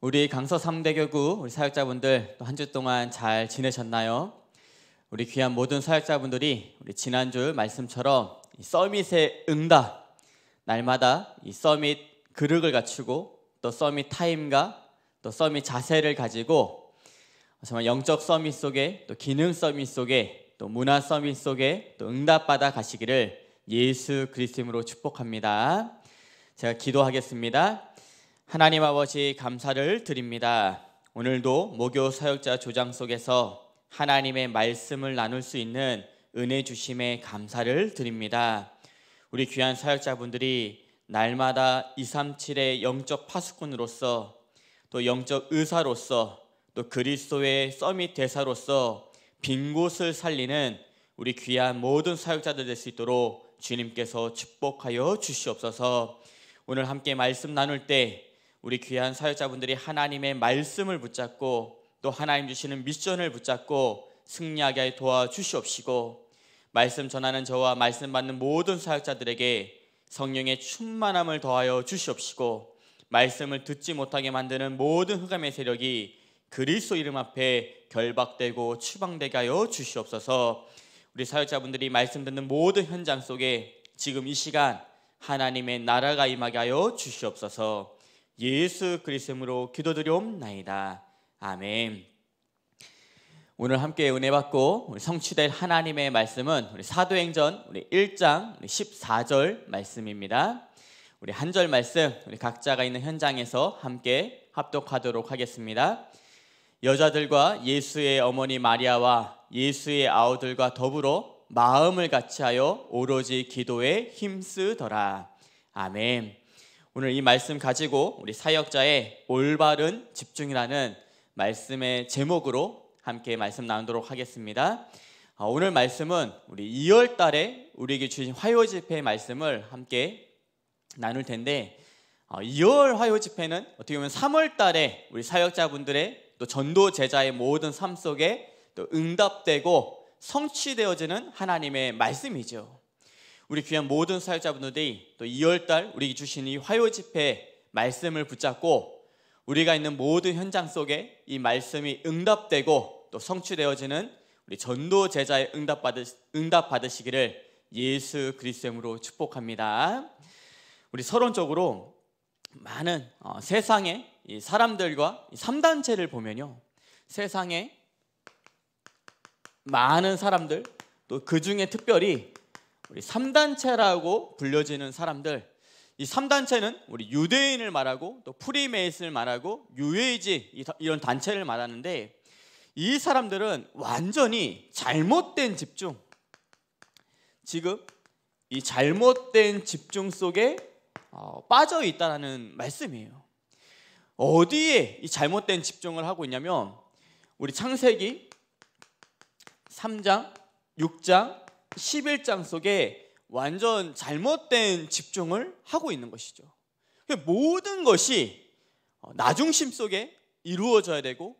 우리 강서 3대교구 우리 사역자분들 또 한 주 동안 잘 지내셨나요? 우리 귀한 모든 사역자분들이 우리 지난주 말씀처럼 서밋의 응답 날마다 이 서밋 그릇을 갖추고 또 서밋 타임과 또 서밋 자세를 가지고 정말 영적 서밋 속에 또 기능 서밋 속에 또 문화 서밋 속에 또 응답받아 가시기를 예수 그리스도로 축복합니다. 제가 기도하겠습니다. 하나님 아버지 감사를 드립니다. 오늘도 모교 사역자 조장 속에서 하나님의 말씀을 나눌 수 있는 은혜 주심에 감사를 드립니다. 우리 귀한 사역자분들이 날마다 237의 영적 파수꾼으로서 또 영적 의사로서 또 그리스도의 서밋 대사로서 빈 곳을 살리는 우리 귀한 모든 사역자들 될 수 있도록 주님께서 축복하여 주시옵소서. 오늘 함께 말씀 나눌 때 우리 귀한 사역자분들이 하나님의 말씀을 붙잡고 또 하나님 주시는 미션을 붙잡고 승리하게 도와주시옵시고 말씀 전하는 저와 말씀 받는 모든 사역자들에게 성령의 충만함을 더하여 주시옵시고 말씀을 듣지 못하게 만드는 모든 흑암의 세력이 그리스도 이름 앞에 결박되고 추방되게 하여 주시옵소서. 우리 사역자분들이 말씀 듣는 모든 현장 속에 지금 이 시간 하나님의 나라가 임하게 하여 주시옵소서. 예수 그리스도로 기도드려옵나이다. 아멘. 오늘 함께 은혜 받고 성취될 하나님의 말씀은 우리 사도행전 우리 1장 14절 말씀입니다. 우리 한절 말씀 우리 각자가 있는 현장에서 함께 합독하도록 하겠습니다. 여자들과 예수의 어머니 마리아와 예수의 아우들과 더불어 마음을 같이하여 오로지 기도에 힘쓰더라. 아멘. 오늘 이 말씀 가지고 우리 사역자의 올바른 집중이라는 말씀의 제목으로 함께 말씀 나누도록 하겠습니다. 아, 오늘 말씀은 우리 2월 달에 우리에게 주신 화요 집회 말씀을 함께 나눌 텐데 2월 아, 화요 집회는 어떻게 보면 3월 달에 우리 사역자분들의 또 전도 제자의 모든 삶 속에 또 응답되고 성취되어지는 하나님의 말씀이죠. 우리 귀한 모든 사역자분들이 또 2월달 우리 주신 이 화요 집회 말씀을 붙잡고 우리가 있는 모든 현장 속에 이 말씀이 응답되고 또 성취되어지는 우리 전도 제자의 응답 받으 응답 받으시기를 예수 그리스도로 축복합니다. 우리 서론적으로 많은 어, 세상의 사람들과 삼단체를 보면요 세상에 많은 사람들 또 그 중에 특별히 우리 3단체라고 불려지는 사람들 이 3단체는 우리 유대인을 말하고 또 프리메이슨을 말하고 유에이지 이런 단체를 말하는데 이 사람들은 완전히 잘못된 집중 지금 이 잘못된 집중 속에 어, 빠져 있다라는 말씀이에요. 어디에 이 잘못된 집중을 하고 있냐면 우리 창세기 3장, 6장, 11장 속에 완전 잘못된 집중을 하고 있는 것이죠. 그 모든 것이 어, 나중심 속에 이루어져야 되고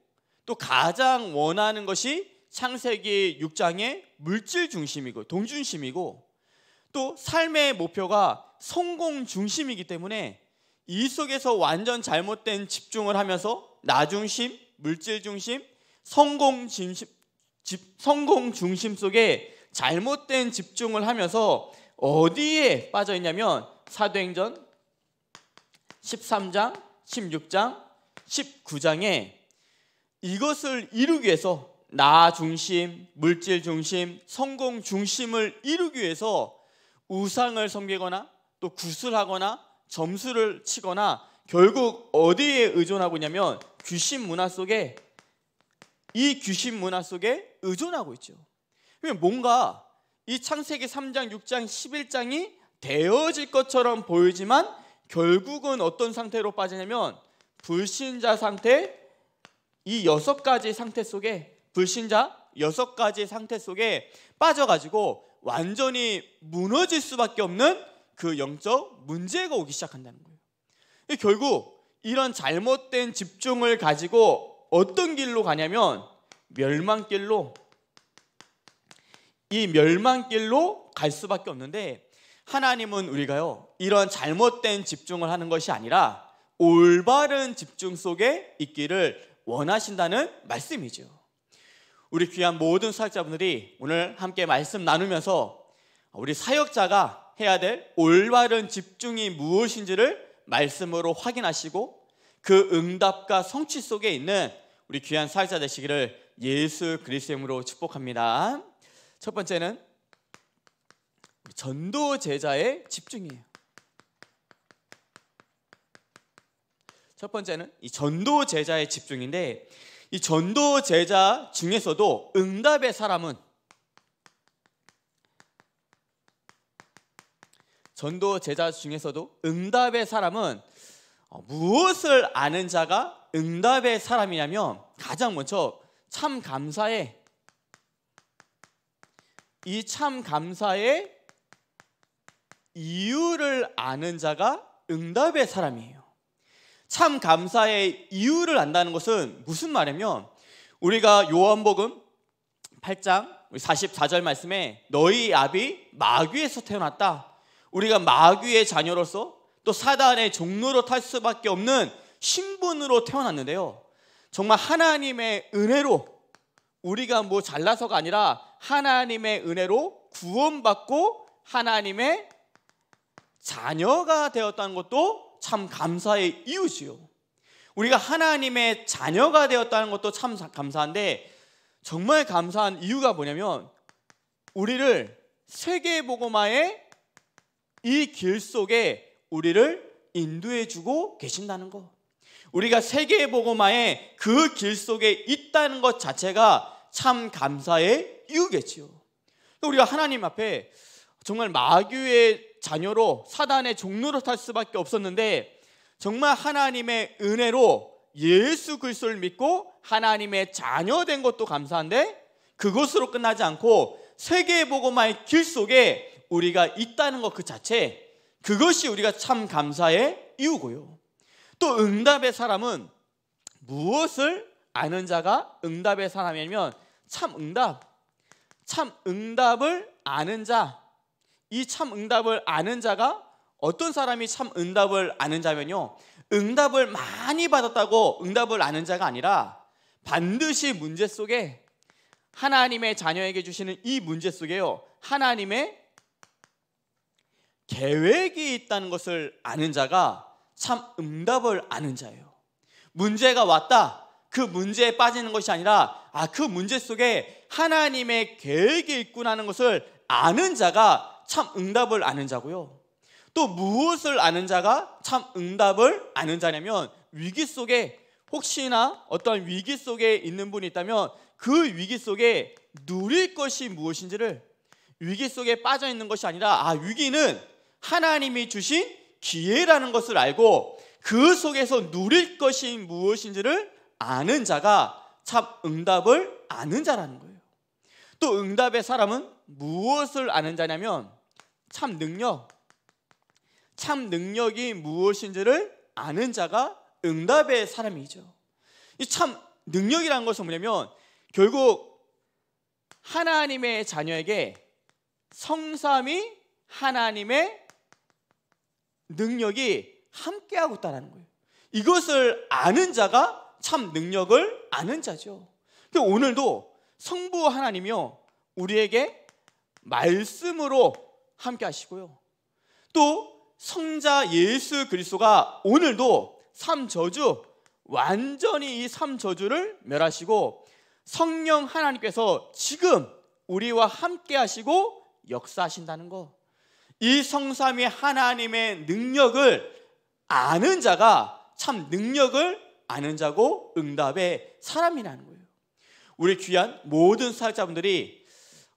또 가장 원하는 것이 창세기 6장의 물질 중심이고 동중심이고 또 삶의 목표가 성공 중심이기 때문에 이 속에서 완전 잘못된 집중을 하면서 나중심, 물질 중심, 성공 중심, 성공 중심 속에 잘못된 집중을 하면서 어디에 빠져 있냐면 사도행전 13장, 16장, 19장에 이것을 이루기 위해서 나 중심, 물질 중심, 성공 중심을 이루기 위해서 우상을 섬기거나 또 구슬하거나 점수를 치거나 결국 어디에 의존하고 있냐면 귀신 문화 속에 이 귀신 문화 속에 의존하고 있죠. 뭔가 이 창세기 3장, 6장, 11장이 되어질 것처럼 보이지만 결국은 어떤 상태로 빠지냐면 불신자 상태 이 여섯 가지 상태 속에 불신자 여섯 가지 상태 속에 빠져가지고 완전히 무너질 수밖에 없는 그 영적 문제가 오기 시작한다는 거예요. 결국 이런 잘못된 집중을 가지고 어떤 길로 가냐면 멸망길로 이 멸망길로 갈 수밖에 없는데 하나님은 우리가요 이런 잘못된 집중을 하는 것이 아니라 올바른 집중 속에 있기를 원하신다는 말씀이죠. 우리 귀한 모든 사역자분들이 오늘 함께 말씀 나누면서 우리 사역자가 해야 될 올바른 집중이 무엇인지를 말씀으로 확인하시고 그 응답과 성취 속에 있는 우리 귀한 사역자 되시기를 예수 그리스도로 이름으 축복합니다. 첫 번째는 전도 제자의 집중이에요. 첫 번째는 이 전도 제자의 집중인데 이 전도 제자 중에서도 응답의 사람은 전도 제자 중에서도 응답의 사람은 어, 무엇을 아는 자가 응답의 사람이냐면 가장 먼저 참 감사에 이참 감사의 이유를 아는 자가 응답의 사람이에요. 참 감사의 이유를 안다는 것은 무슨 말이냐면 우리가 요한복음 8장 44절 말씀에 너희 아비 마귀에서 태어났다. 우리가 마귀의 자녀로서 또 사단의 종로로 탈 수밖에 없는 신분으로 태어났는데요. 정말 하나님의 은혜로 우리가 뭐 잘나서가 아니라 하나님의 은혜로 구원받고 하나님의 자녀가 되었다는 것도 참 감사의 이유지요. 우리가 하나님의 자녀가 되었다는 것도 참 감사한데 정말 감사한 이유가 뭐냐면 우리를 세계보고마의 이 길 속에 우리를 인도해 주고 계신다는 것. 우리가 세계보고마의 그 길 속에 있다는 것 자체가 참 감사의 이유겠지요. 우리가 하나님 앞에 정말 마귀의 자녀로 사단의 종로로 탈 수밖에 없었는데 정말 하나님의 은혜로 예수 그리스도를 믿고 하나님의 자녀 된 것도 감사한데 그것으로 끝나지 않고 세계 복음화의 길 속에 우리가 있다는 것 그 자체 그것이 우리가 참 감사의 이유고요. 또 응답의 사람은 무엇을 아는 자가 응답의 사람이면 참 응답, 참 응답을 아는 자, 이 참 응답을 아는 자가 어떤 사람이 참 응답을 아는 자면요. 응답을 많이 받았다고 응답을 아는 자가 아니라 반드시 문제 속에 하나님의 자녀에게 주시는 이 문제 속에요. 하나님의 계획이 있다는 것을 아는 자가 참 응답을 아는 자예요. 문제가 왔다. 그 문제에 빠지는 것이 아니라 아, 그 문제 속에 하나님의 계획이 있구나 하는 것을 아는 자가 참 응답을 아는 자고요. 또 무엇을 아는 자가 참 응답을 아는 자냐면 위기 속에 혹시나 어떤 위기 속에 있는 분이 있다면 그 위기 속에 누릴 것이 무엇인지를 위기 속에 빠져 있는 것이 아니라 아 위기는 하나님이 주신 기회라는 것을 알고 그 속에서 누릴 것이 무엇인지를 아는 자가 참 응답을 아는 자라는 거예요. 또 응답의 사람은 무엇을 아는 자냐면 참 능력, 참 능력이 무엇인지를 아는 자가 응답의 사람이죠. 이 참 능력이라는 것은 뭐냐면 결국 하나님의 자녀에게 성삼이 하나님의 능력이 함께하고 있다는 거예요. 이것을 아는 자가 참 능력을 아는 자죠. 오늘도 성부 하나님이요 우리에게 말씀으로 함께 하시고요. 또 성자 예수 그리스도가 오늘도 삼저주 완전히 이 삼저주를 멸하시고 성령 하나님께서 지금 우리와 함께 하시고 역사하신다는 거. 이 성삼위 하나님의 능력을 아는 자가 참 능력을 아는 자고 응답의 사람이라는 거예요. 우리 귀한 모든 사역자분들이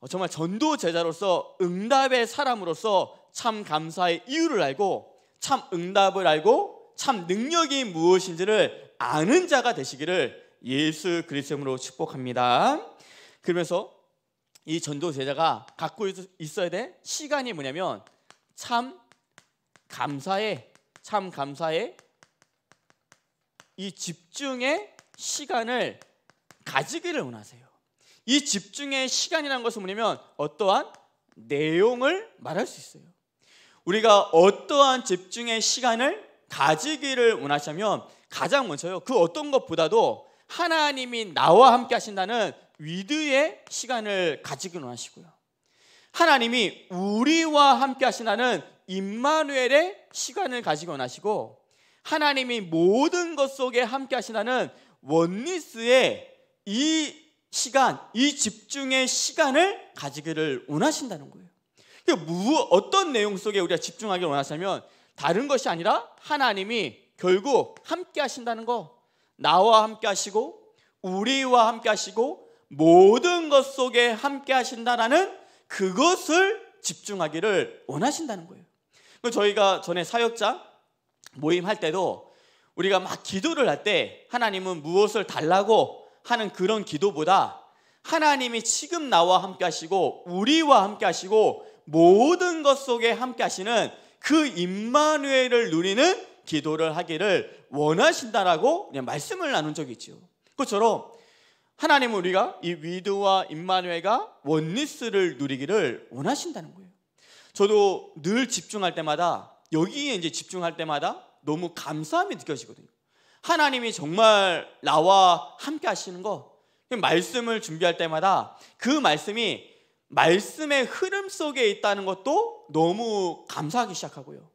어, 정말 전도 제자로서 응답의 사람으로서 참 감사의 이유를 알고 참 응답을 알고 참 능력이 무엇인지를 아는 자가 되시기를 예수 그리스도로 축복합니다. 그러면서 이 전도 제자가 갖고 있어야 될 시간이 뭐냐면 참 감사의 참 감사의 이 집중의 시간을 가지기를 원하세요. 이 집중의 시간이라는 것은 뭐냐면 어떠한 내용을 말할 수 있어요. 우리가 어떠한 집중의 시간을 가지기를 원하시면 가장 먼저요. 그 어떤 것보다도 하나님이 나와 함께 하신다는 위드의 시간을 가지기를 원하시고요. 하나님이 우리와 함께 하신다는 임마누엘의 시간을 가지기 원하시고 하나님이 모든 것 속에 함께 하신다는 원리스의 이 시간, 이 집중의 시간을 가지기를 원하신다는 거예요. 그 무, 어떤 내용 속에 우리가 집중하기를 원하시면 다른 것이 아니라 하나님이 결국 함께 하신다는 거. 나와 함께 하시고 우리와 함께 하시고 모든 것 속에 함께 하신다라는 그것을 집중하기를 원하신다는 거예요. 저희가 전에 사역자 모임할 때도 우리가 막 기도를 할 때 하나님은 무엇을 달라고 하는 그런 기도보다 하나님이 지금 나와 함께 하시고 우리와 함께 하시고 모든 것 속에 함께 하시는 그 임마누엘을 누리는 기도를 하기를 원하신다라고 그냥 말씀을 나눈 적이 있죠. 그처럼 하나님은 우리가 이 위드와 임마누엘과 원리스를 누리기를 원하신다는 거예요. 저도 늘 집중할 때마다 여기에 이제 집중할 때마다 너무 감사함이 느껴지거든요. 하나님이 정말 나와 함께 하시는 거. 그 말씀을 준비할 때마다 그 말씀이 말씀의 흐름 속에 있다는 것도 너무 감사하기 시작하고요.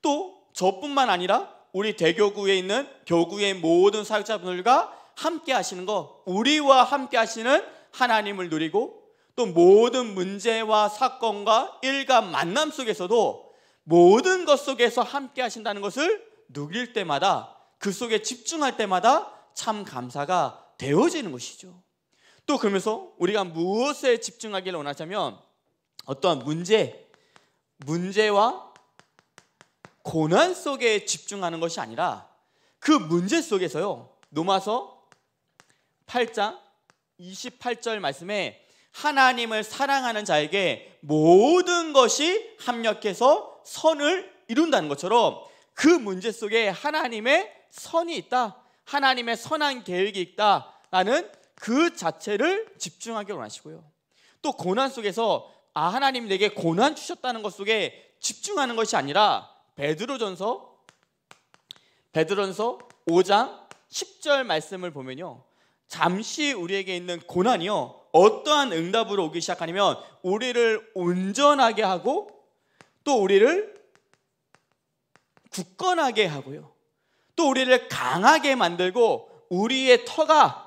또 저뿐만 아니라 우리 대교구에 있는 교구의 모든 사역자분들과 함께 하시는 거, 우리와 함께 하시는 하나님을 누리고 또 모든 문제와 사건과 일감 만남 속에서도 모든 것 속에서 함께 하신다는 것을 누릴 때마다 그 속에 집중할 때마다 참 감사가 되어지는 것이죠. 또 그러면서 우리가 무엇에 집중하기를 원하자면 어떠한 문제, 문제와 고난 속에 집중하는 것이 아니라 그 문제 속에서요. 로마서 8장 28절 말씀에 하나님을 사랑하는 자에게 모든 것이 합력해서 선을 이룬다는 것처럼 그 문제 속에 하나님의 선이 있다. 하나님의 선한 계획이 있다라는 그 자체를 집중하기 원하시고요. 또 고난 속에서 아 하나님 내게 고난 주셨다는 것 속에 집중하는 것이 아니라 베드로전서 베드로전서 5장 10절 말씀을 보면요. 잠시 우리에게 있는 고난이요. 어떠한 응답으로 오기 시작하냐면 우리를 온전하게 하고 또 우리를 굳건하게 하고요. 또 우리를 강하게 만들고 우리의 터가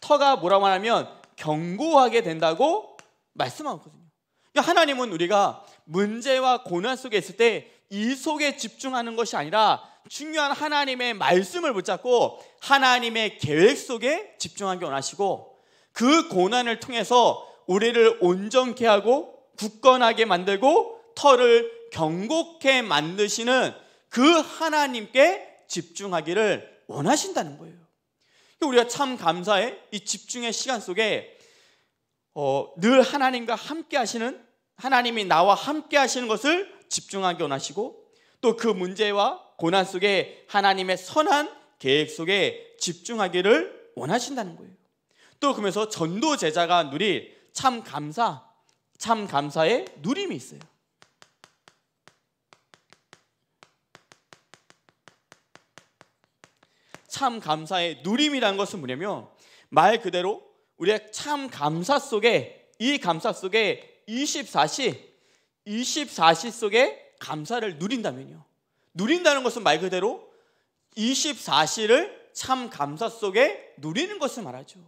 터가 뭐라고 하면 견고하게 된다고 말씀하거든요. 그러니까 하나님은 우리가 문제와 고난 속에 있을 때 이 속에 집중하는 것이 아니라 중요한 하나님의 말씀을 붙잡고 하나님의 계획 속에 집중하기 원하시고 그 고난을 통해서 우리를 온전케 하고 굳건하게 만들고 터를 경곡해 만드시는 그 하나님께 집중하기를 원하신다는 거예요. 그러니까 우리가 참 감사해 이 집중의 시간 속에 어, 늘 하나님과 함께 하시는 하나님이 나와 함께 하시는 것을 집중하기 원하시고 또 그 문제와 고난 속에 하나님의 선한 계획 속에 집중하기를 원하신다는 거예요. 또 그러면서 전도 제자가 누릴 참 감사, 참 감사의 누림이 있어요. 참 감사의 누림이라는 것은 뭐냐면 말 그대로 우리의 참 감사 속에 이 감사 속에 24시 24시 속에 감사를 누린다면요. 누린다는 것은 말 그대로 24시를 참 감사 속에 누리는 것을 말하죠.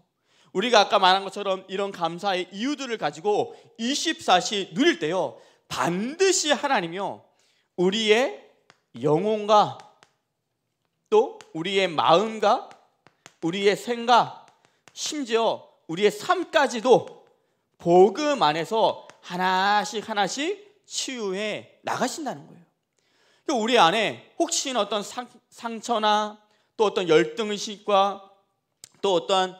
우리가 아까 말한 것처럼 이런 감사의 이유들을 가지고 24시 누릴 때요. 반드시 하나님이요. 우리의 영혼과 또 우리의 마음과 우리의 생각, 심지어 우리의 삶까지도 복음 안에서 하나씩 하나씩 치유해 나가신다는 거예요. 그러니까 우리 안에 혹시 어떤 상, 처나또 어떤 열등의식과 또 어떤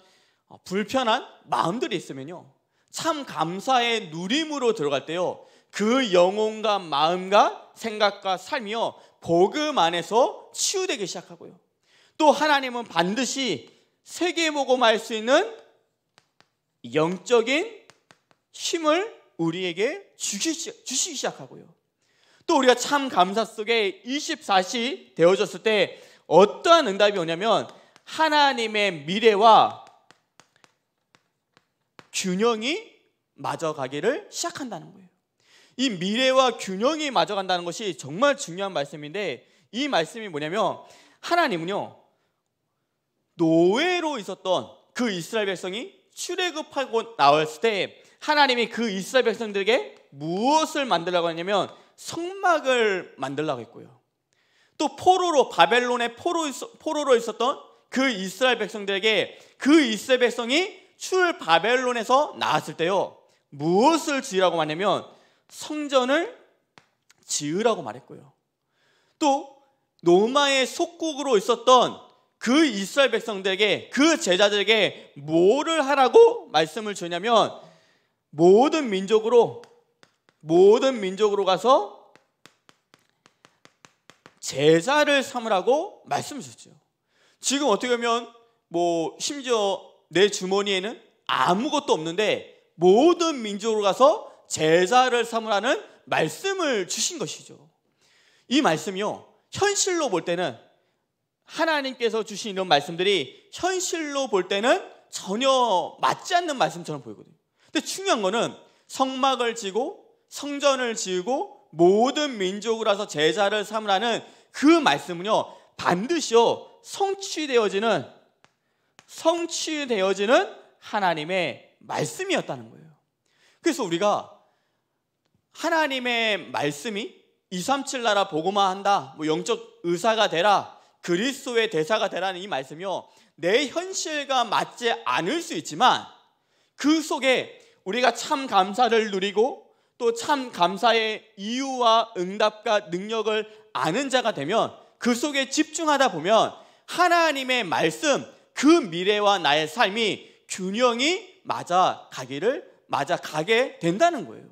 어, 불편한 마음들이 있으면요. 참 감사의 누림으로 들어갈 때요. 그 영혼과 마음과 생각과 삶이요. 복음 안에서 치유되기 시작하고요. 또 하나님은 반드시 세계복음할 수 있는 영적인 힘을 우리에게 주시기 시작하고요. 또 우리가 참 감사 속에 24시 되어졌을 때 어떠한 응답이 오냐면 하나님의 미래와 균형이 맞아가기를 시작한다는 거예요. 이 미래와 균형이 맞아간다는 것이 정말 중요한 말씀인데 이 말씀이 뭐냐면 하나님은요 노예로 있었던 그 이스라엘 백성이 출애굽하고 나왔을 때 하나님이 그 이스라엘 백성들에게 무엇을 만들라고 했냐면 성막을 만들라고 했고요. 또 포로로 바벨론의 포로, 포로로 있었던 그 이스라엘 백성들에게 그 이스라엘 백성이 출 바벨론에서 나왔을 때요. 무엇을 지으라고 하냐면 성전을 지으라고 말했고요. 또 로마의 속국으로 있었던 그 이스라엘 백성들에게 그 제자들에게 뭐를 하라고 말씀을 주냐면 모든 민족으로 모든 민족으로 가서 제자를 삼으라고 말씀하셨죠 지금 어떻게 보면 뭐 심지어 내 주머니에는 아무것도 없는데 모든 민족으로 가서 제자를 삼으라는 말씀을 주신 것이죠. 이 말씀이요. 현실로 볼 때는 하나님께서 주신 이런 말씀들이 현실로 볼 때는 전혀 맞지 않는 말씀처럼 보이거든요. 근데 중요한 거는 성막을 지고 성전을 지고 모든 민족을 와서 제자를 삼으라는 그 말씀은요. 반드시요. 성취되어지는 성취되어지는 하나님의 말씀이었다는 거예요. 그래서 우리가 하나님의 말씀이 237 나라 보고만 한다. 뭐 영적 의사가 되라. 그리스도의 대사가 되라는 이 말씀이요. 내 현실과 맞지 않을 수 있지만 그 속에 우리가 참 감사를 누리고 또 참 감사의 이유와 응답과 능력을 아는 자가 되면 그 속에 집중하다 보면 하나님의 말씀, 그 미래와 나의 삶이 균형이 맞아 가기를 맞아 가게 된다는 거예요.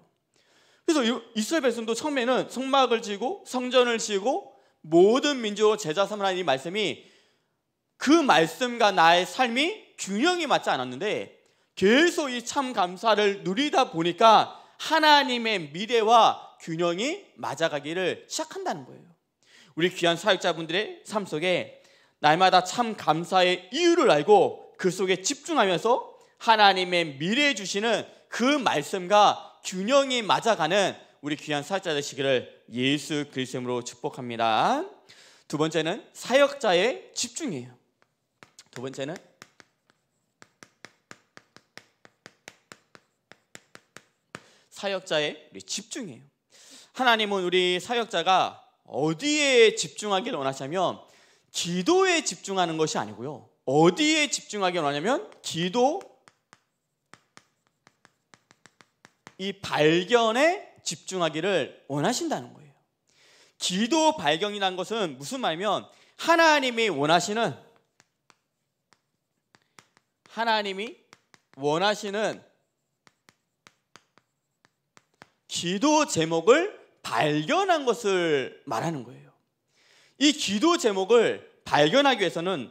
그래서 이스라엘 백성도 처음에는 성막을 지고 성전을 지고 모든 민족을 제자 삼으라는 이 말씀이 그 말씀과 나의 삶이 균형이 맞지 않았는데 계속 이 참 감사를 누리다 보니까 하나님의 미래와 균형이 맞아가기를 시작한다는 거예요. 우리 귀한 사역자분들의 삶 속에 날마다 참 감사의 이유를 알고 그 속에 집중하면서 하나님의 미래에 주시는 그 말씀과 균형이 맞아가는 우리 귀한 사역자 되시기를 예수 그리스도로 축복합니다. 두 번째는 사역자의 집중이에요. 두 번째는 사역자의 집중이에요. 하나님은 우리 사역자가 어디에 집중하기 원하시면 기도에 집중하는 것이 아니고요. 어디에 집중하기 원하냐면 기도 이 발견에 집중하기를 원하신다는 거예요. 기도 발견이란 것은 무슨 말이면 하나님이 원하시는 하나님이 원하시는 기도 제목을 발견한 것을 말하는 거예요. 이 기도 제목을 발견하기 위해서는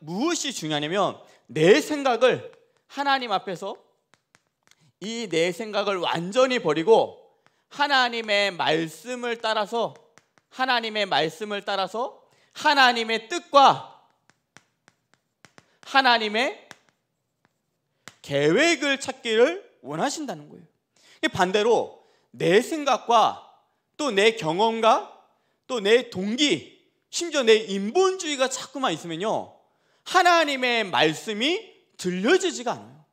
무엇이 중요하냐면 내 생각을 하나님 앞에서 이내 생각을 완전히 버리고 하나님의 말씀을 따라서 하나님의 말씀을 따라서 하나님의 뜻과 하나님의 계획을 찾기를 원하신다는 거예요. 반대로 내 생각과 또 내 경험과 또 내 동기, 심지어 내 인본주의가 자꾸만 있으면요. 하나님의 말씀이 들려지지가 않아요.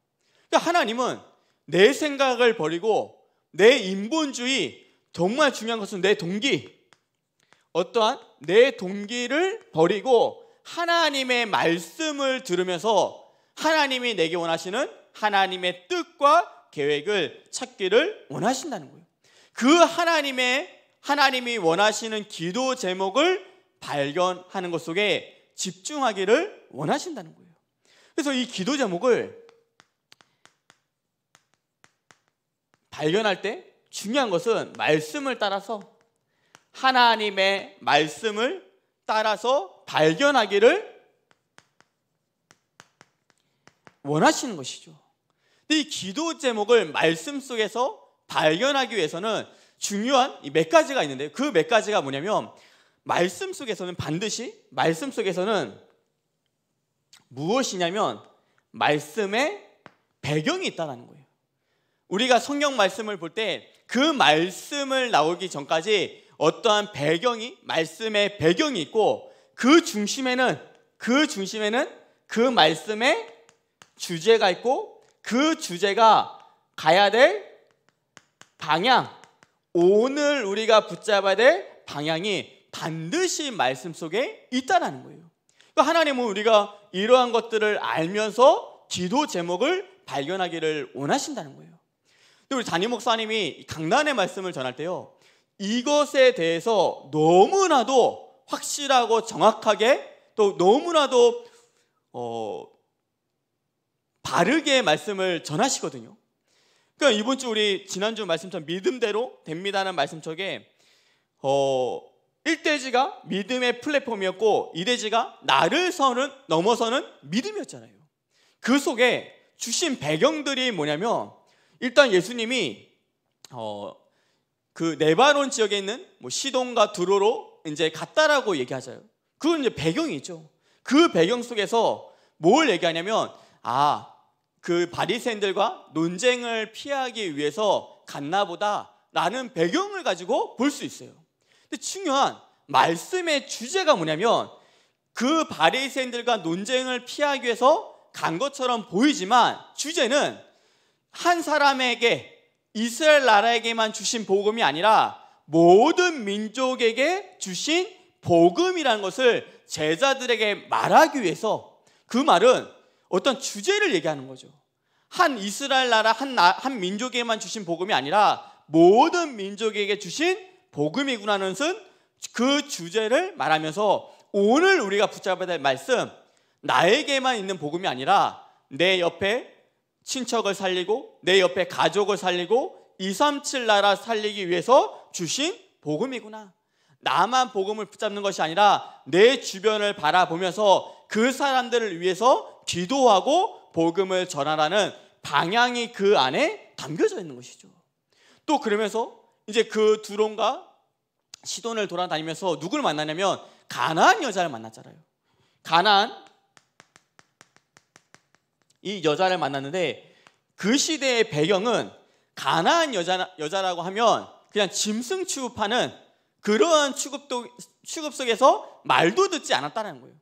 그러니까 하나님은 내 생각을 버리고 내 인본주의 정말 중요한 것은 내 동기 어떠한 내 동기를 버리고 하나님의 말씀을 들으면서 하나님이 내게 원하시는 하나님의 뜻과 계획을 찾기를 원하신다는 거예요. 그 하나님의 하나님이 원하시는 기도 제목을 발견하는 것 속에 집중하기를 원하신다는 거예요. 그래서 이 기도 제목을 발견할 때 중요한 것은 말씀을 따라서 하나님의 말씀을 따라서 발견하기를 원하시는 것이죠. 이 기도 제목을 말씀 속에서 발견하기 위해서는 중요한 몇 가지가 있는데 그몇 가지가 뭐냐면 말씀 속에서는 반드시 말씀 속에서는 무엇이냐면 말씀의 배경이 있다는 거예요. 우리가 성경 말씀을 볼 때 그 말씀을 나오기 전까지 어떠한 배경이 말씀의 배경이 있고 그 중심에는 그 중심에는 그 말씀의 주제가 있고 그 주제가 가야 될 방향 오늘 우리가 붙잡아야 될 방향이 반드시 말씀 속에 있다라는 거예요. 그러니까 하나님은 우리가 이러한 것들을 알면서 기도 제목을 발견하기를 원하신다는 거예요. 근데 우리 담임 목사님이 강단의 말씀을 전할 때요. 이것에 대해서 너무나도 확실하고 정확하게 또 너무나도 어, 바르게 말씀을 전하시거든요. 그러니까 이번 주 우리 지난주 말씀처럼 믿음대로 됩니다는 말씀속에 어, 1대지가 믿음의 플랫폼이었고 2대지가 나를 서는 넘어서는 믿음이었잖아요. 그 속에 주신 배경들이 뭐냐면 일단 예수님이 어, 그 네바론 지역에 있는 뭐시동과 두로로 이제 갔다라고 얘기하잖아요. 그건 이제 배경이 죠그 배경 속에서 뭘 얘기하냐면 아, 그 바리새인들과 논쟁을 피하기 위해서 갔나 보다라는 배경을 가지고 볼 수 있어요. 근데 중요한 말씀의 주제가 뭐냐면 그 바리새인들과 논쟁을 피하기 위해서 간 것처럼 보이지만 주제는 한 사람에게 이스라엘 나라에게만 주신 복음이 아니라 모든 민족에게 주신 복음이라는 것을 제자들에게 말하기 위해서 그 말은 어떤 주제를 얘기하는 거죠. 한 이스라엘 나라 한, 나, 한 민족에게만 주신 복음이 아니라 모든 민족에게 주신 복음이구나는 것그 주제를 말하면서 오늘 우리가 붙잡아야 될 말씀 나에게만 있는 복음이 아니라 내 옆에 친척을 살리고 내 옆에 가족을 살리고 237 나라 살리기 위해서 주신 복음이구나. 나만 복음을 붙잡는 것이 아니라 내 주변을 바라보면서 그 사람들을 위해서 기도하고 복음을 전하라는 방향이 그 안에 담겨져 있는 것이죠. 또 그러면서 이제 그 두론과 시돈을 돌아다니면서 누구를 만나냐면 가난한 여자를 만났잖아요. 가난안 이 여자를 만났는데 그 시대의 배경은 가난한 여자, 여자라고 하면 그냥 짐승 취급하는 그런 취급도, 취급 속에서 말도 듣지 않았다는 거예요.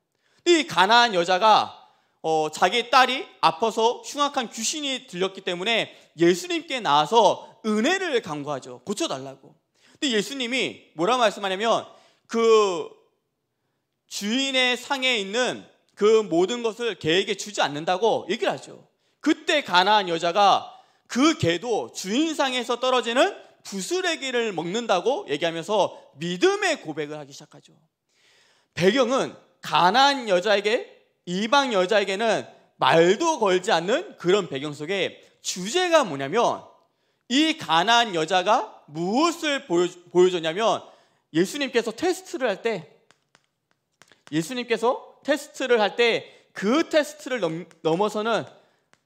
이가난한 여자가 어, 자기 딸이 아파서 흉악한 귀신이 들렸기 때문에 예수님께 나와서 은혜를 강구하죠. 고쳐달라고. 근데 예수님이 뭐라 고 말씀하냐면 그 주인의 상에 있는 그 모든 것을 개에게 주지 않는다고 얘기를 하죠. 그때 가난한 여자가 그 개도 주인상에서 떨어지는 부스레기를 먹는다고 얘기하면서 믿음의 고백을 하기 시작하죠. 배경은 가난한 여자에게 이방 여자에게는 말도 걸지 않는 그런 배경 속에 주제가 뭐냐면 이가난한 여자가 무엇을 보여, 보여줬냐면 예수님께서 테스트를 할 때 예수님께서 테스트를 할 때 그 테스트를 넘, 넘어서는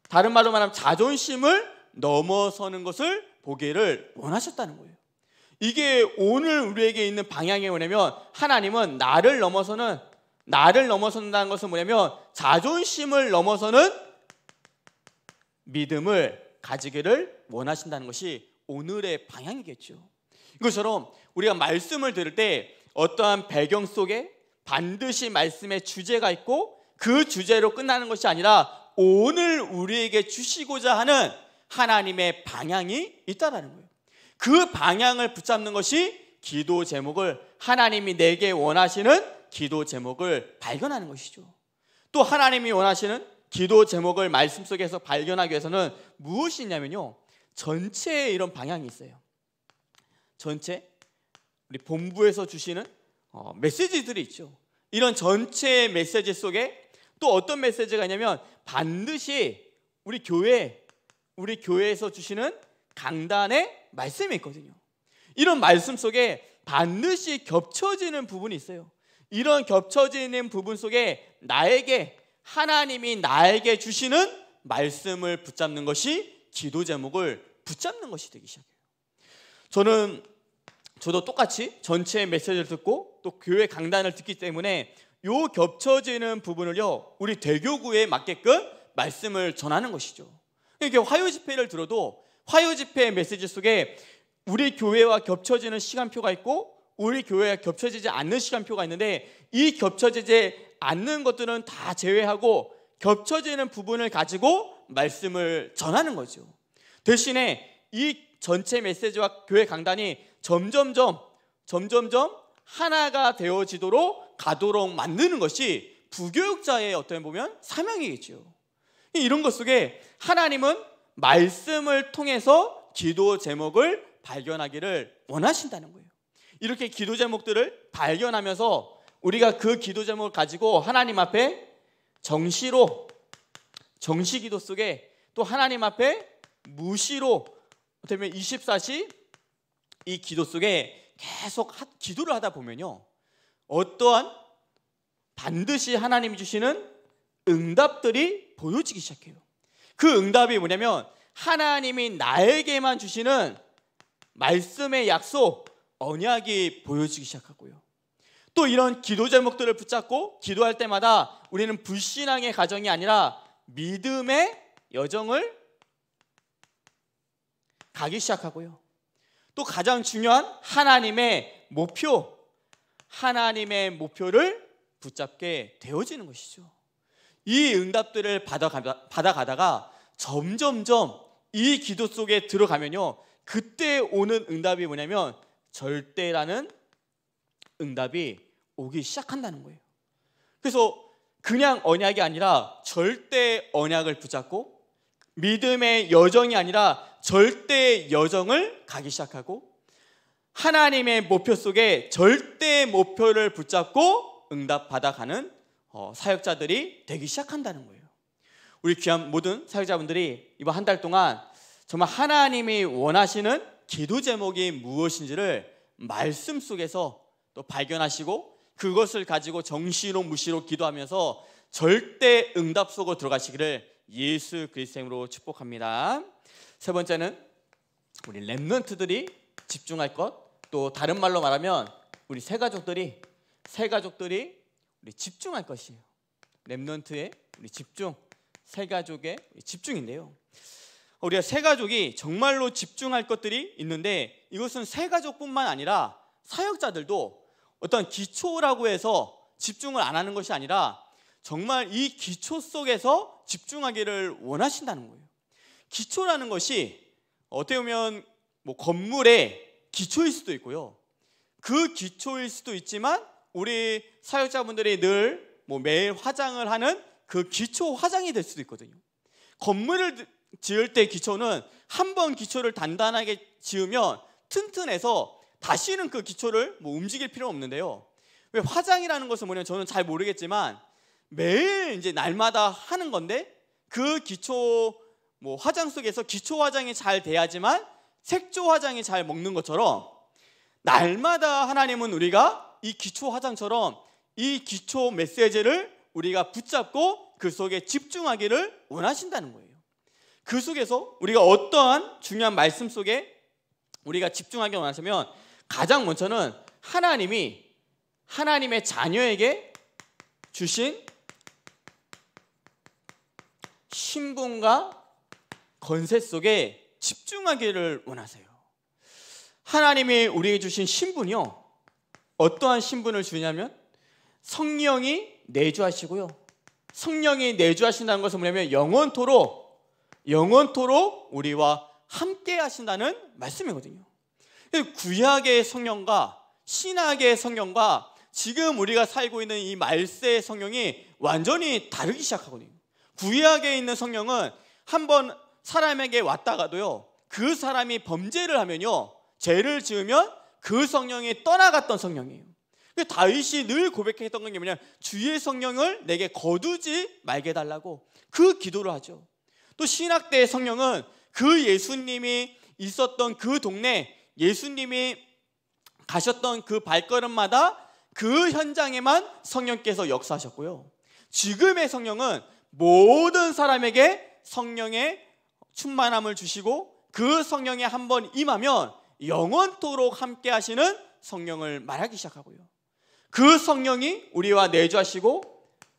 다른 말로 말하면 자존심을 넘어서는 것을 보기를 원하셨다는 거예요. 이게 오늘 우리에게 있는 방향이 뭐냐면 하나님은 나를 넘어서는 나를 넘어선다는 것은 뭐냐면 자존심을 넘어서는 믿음을 가지기를 원하신다는 것이 오늘의 방향이겠죠. 이것처럼 우리가 말씀을 들을 때 어떠한 배경 속에 반드시 말씀의 주제가 있고 그 주제로 끝나는 것이 아니라 오늘 우리에게 주시고자 하는 하나님의 방향이 있다라는 거예요. 그 방향을 붙잡는 것이 기도 제목을 하나님이 내게 원하시는 기도 제목을 발견하는 것이죠. 또 하나님이 원하시는 기도 제목을 말씀 속에서 발견하기 위해서는 무엇이 있냐면요. 전체에 이런 방향이 있어요. 전체 우리 본부에서 주시는 어, 메시지들이 있죠. 이런 전체 메시지 속에 또 어떤 메시지가 있냐면 반드시 우리 교회 우리 교회에서 주시는 강단의 말씀이 있거든요. 이런 말씀 속에 반드시 겹쳐지는 부분이 있어요. 이런 겹쳐지는 부분 속에 나에게 하나님이 나에게 주시는 말씀을 붙잡는 것이 기도 제목을 붙잡는 것이 되기 시작해요. 저는 저도 똑같이 전체 메시지를 듣고 또 교회 강단을 듣기 때문에 요 겹쳐지는 부분을요 우리 대교구에 맞게끔 말씀을 전하는 것이죠. 이게 화요 집회를 들어도 화요 집회 의 메시지 속에 우리 교회와 겹쳐지는 시간표가 있고 우리 교회와 겹쳐지지 않는 시간표가 있는데 이 겹쳐지지 않는 것들은 다 제외하고 겹쳐지는 부분을 가지고 말씀을 전하는 거죠. 대신에 이 전체 메시지와 교회 강단이 점점점 점점점 하나가 되어지도록 가도록 만드는 것이 부교육자의 어떻게 보면 사명이겠죠. 이런 것 속에 하나님은 말씀을 통해서 기도 제목을 발견하기를 원하신다는 거예요. 이렇게 기도 제목들을 발견하면서 우리가 그 기도 제목을 가지고 하나님 앞에 정시로 정시 기도 속에 또 하나님 앞에 무시로 어떻게 보면 24시 이 기도 속에 계속 기도를 하다 보면요. 어떠한 반드시 하나님이 주시는 응답들이 보여지기 시작해요. 그 응답이 뭐냐면 하나님이 나에게만 주시는 말씀의 약속, 언약이 보여지기 시작하고요. 또 이런 기도 제목들을 붙잡고 기도할 때마다 우리는 불신앙의 가정이 아니라 믿음의 여정을 가기 시작하고요. 또 가장 중요한 하나님의 목표, 하나님의 목표를 붙잡게 되어지는 것이죠. 이 응답들을 받아가다, 가 점점점 이 기도 속에 들어가면요. 그때 오는 응답이 뭐냐면 절대라는 응답이 오기 시작한다는 거예요. 그래서 그냥 언약이 아니라 절대 언약을 붙잡고 믿음의 여정이 아니라 절대의 여정을 가기 시작하고 하나님의 목표 속에 절대 목표를 붙잡고 응답받아가는 어, 사역자들이 되기 시작한다는 거예요. 우리 귀한 모든 사역자분들이 이번 한 달 동안 정말 하나님이 원하시는 기도 제목이 무엇인지를 말씀 속에서 또 발견하시고 그것을 가지고 정시로 무시로 기도하면서 절대 응답 속으로 들어가시기를 예수 그리스도 이름으로 축복합니다. 세 번째는 우리 랩런트들이 집중할 것. 또 다른 말로 말하면 우리 새 가족들이 새 가족들이 우리 집중할 것이에요. 랩런트의 우리 집중, 새 가족의 집중인데요. 우리가 새 가족이 정말로 집중할 것들이 있는데 이것은 새 가족뿐만 아니라 사역자들도 어떤 기초라고 해서 집중을 안 하는 것이 아니라 정말 이 기초 속에서 집중하기를 원하신다는 거예요. 기초라는 것이 어떻게 보면 뭐 건물의 기초일 수도 있고요. 그 기초일 수도 있지만 우리 사역자분들이 늘뭐 매일 화장을 하는 그 기초 화장이 될 수도 있거든요. 건물을 지을 때 기초는 한 번 기초를 단단하게 지으면 튼튼해서 다시는 그 기초를 뭐 움직일 필요 없는데요. 왜 화장이라는 것은 뭐냐면 저는 잘 모르겠지만 매일 이제 날마다 하는 건데 그 기초 뭐 화장 속에서 기초 화장이 잘 돼야지만 색조 화장이 잘 먹는 것처럼 날마다 하나님은 우리가 이 기초 화장처럼 이 기초 메시지를 우리가 붙잡고 그 속에 집중하기를 원하신다는 거예요. 그 속에서 우리가 어떠한 중요한 말씀 속에 우리가 집중하기 원하시면 가장 먼저는 하나님이 하나님의 자녀에게 주신 신분과 건세 속에 집중하기를 원하세요. 하나님이 우리에게 주신 신분이요. 어떠한 신분을 주냐면 성령이 내주하시고요. 성령이 내주하신다는 것은 뭐냐면 영원토록 영원토록 우리와 함께 하신다는 말씀이거든요. 구약의 성령과 신약의 성령과 지금 우리가 살고 있는 이 말세의 성령이 완전히 다르기 시작하거든요. 구약에 있는 성령은 한 번 사람에게 왔다가도요. 그 사람이 범죄를 하면요. 죄를 지으면 그 성령이 떠나갔던 성령이에요. 다윗이 늘 고백했던 게 뭐냐? 면 주의 성령을 내게 거두지 말게 달라고 그 기도를 하죠. 또 신학 때의 성령은 그 예수님이 있었던 그 동네, 예수님이 가셨던 그 발걸음마다 그 현장에만 성령께서 역사하셨고요. 지금의 성령은 모든 사람에게 성령의 충만함을 주시고 그 성령에 한번 임하면 영원토록 함께 하시는 성령을 말하기 시작하고요. 그 성령이 우리와 내주하시고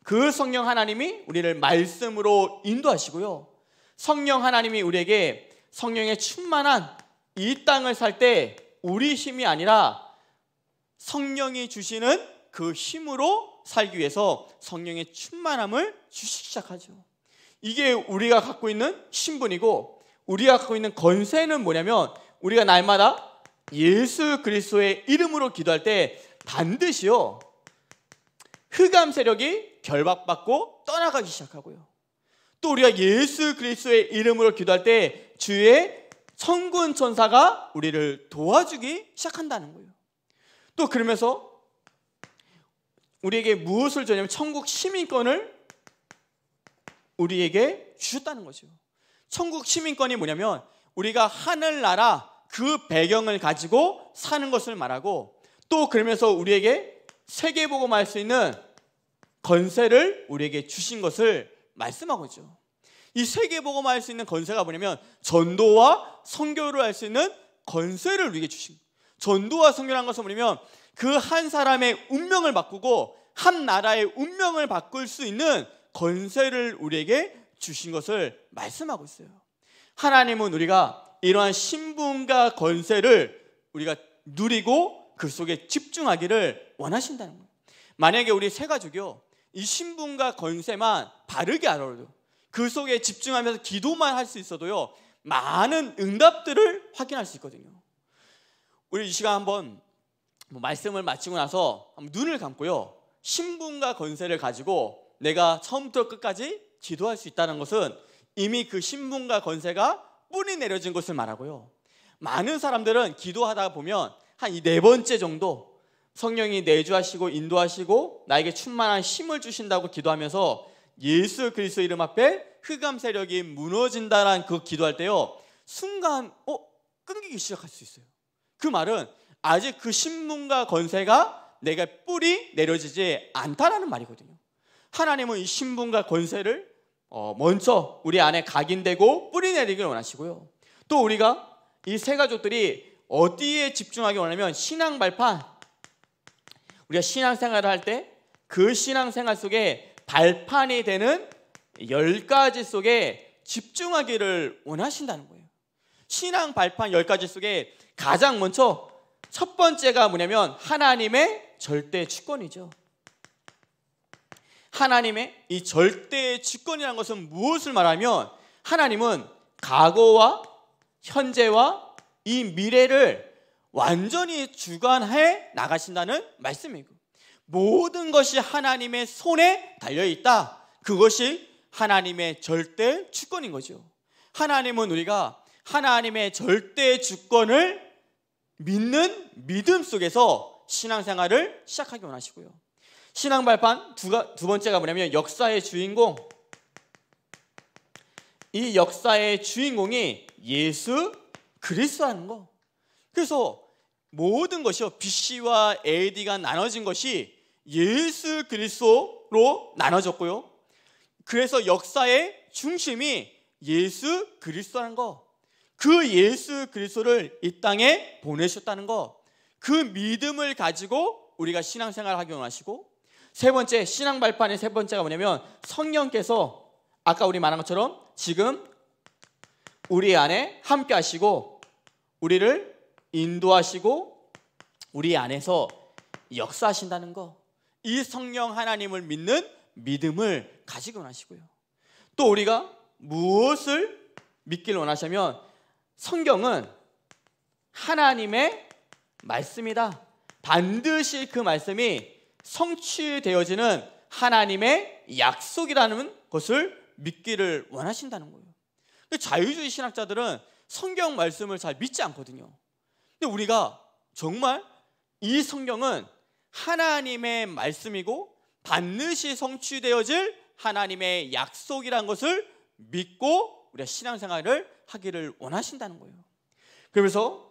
그 성령 하나님이 우리를 말씀으로 인도하시고요. 성령 하나님이 우리에게 성령의 충만한 이 땅을 살 때 우리 힘이 아니라 성령이 주시는 그 힘으로 살기 위해서 성령의 충만함을 주시기 시작하죠. 이게 우리가 갖고 있는 신분이고 우리가 갖고 있는 건세는 뭐냐면 우리가 날마다 예수 그리스도의 이름으로 기도할 때 반드시요 흑암 세력이 결박받고 떠나가기 시작하고요. 또 우리가 예수 그리스도의 이름으로 기도할 때 주의 성군 천사가 우리를 도와주기 시작한다는 거예요. 또 그러면서 우리에게 무엇을 주냐면 천국 시민권을 우리에게 주셨다는 거죠. 천국 시민권이 뭐냐면 우리가 하늘나라 그 배경을 가지고 사는 것을 말하고 또 그러면서 우리에게 세계복음할 수 있는 건세를 우리에게 주신 것을 말씀하고 있죠. 이 세계복음할 수 있는 건세가 뭐냐면 전도와 선교를 할 수 있는 건세를 우리에게 주신 전도와 선교라는 것은 뭐냐면 그한 사람의 운명을 바꾸고 한 나라의 운명을 바꿀 수 있는 권세를 우리에게 주신 것을 말씀하고 있어요. 하나님은 우리가 이러한 신분과 권세를 우리가 누리고 그 속에 집중하기를 원하신다는 거예요. 만약에 우리 세 가족이요. 이 신분과 권세만 바르게 알아도 그 속에 집중하면서 기도만 할 수 있어도요. 많은 응답들을 확인할 수 있거든요. 우리 이 시간 한번 뭐 말씀을 마치고 나서 눈을 감고요. 신분과 권세를 가지고 내가 처음부터 끝까지 지도할 수 있다는 것은 이미 그 신분과 권세가 뿌리 내려진 것을 말하고요. 많은 사람들은 기도하다 보면 한 이 네 번째 정도 성령이 내주하시고 인도하시고 나에게 충만한 힘을 주신다고 기도하면서 예수 그리스도 이름 앞에 흑암 세력이 무너진다란 그 기도할 때요. 순간 어 끊기기 시작할 수 있어요. 그 말은 아직 그 신문과 권세가 내가 뿌리 내려지지 않다라는 말이거든요. 하나님은 이 신분과 권세를 어, 먼저 우리 안에 각인되고 뿌리 내리기를 원하시고요. 또 우리가 이 세 가족들이 어디에 집중하기 원하면 신앙 발판 우리가 신앙생활을 할 때 그 신앙생활 속에 발판이 되는 열 가지 속에 집중하기를 원하신다는 거예요. 신앙 발판 열 가지 속에 가장 먼저 첫 번째가 뭐냐면 하나님의 절대 주권이죠. 하나님의 이 절대 주권이라는 것은 무엇을 말하면 하나님은 과거와 현재와 이 미래를 완전히 주관해 나가신다는 말씀이고 모든 것이 하나님의 손에 달려 있다. 그것이 하나님의 절대 주권인 거죠. 하나님은 우리가 하나님의 절대 주권을 믿는 믿음 속에서 신앙생활을 시작하기 원하시고요. 신앙 발판 두, 두 번째가 뭐냐면 역사의 주인공. 이 역사의 주인공이 예수 그리스도라는 거. 그래서 모든 것이요 BC와 AD가 나눠진 것이 예수 그리스도로 나눠졌고요. 그래서 역사의 중심이 예수 그리스도라는 거. 그 예수 그리스도를 이 땅에 보내셨다는 것, 그 믿음을 가지고 우리가 신앙생활 을 하기 원하시고 세 번째 신앙 발판의 세 번째가 뭐냐면 성령께서 아까 우리 말한 것처럼 지금 우리 안에 함께 하시고 우리를 인도하시고 우리 안에서 역사하신다는 것, 이 성령 하나님을 믿는 믿음을 가지고 원하시고요. 또 우리가 무엇을 믿길 원하시면 성경은 하나님의 말씀이다. 반드시 그 말씀이 성취되어지는 하나님의 약속이라는 것을 믿기를 원하신다는 거예요. 자유주의 신학자들은 성경 말씀을 잘 믿지 않거든요. 근데 우리가 정말 이 성경은 하나님의 말씀이고 반드시 성취되어질 하나님의 약속이라는 것을 믿고 우리가 신앙생활을 하기를 원하신다는 거예요. 그러면서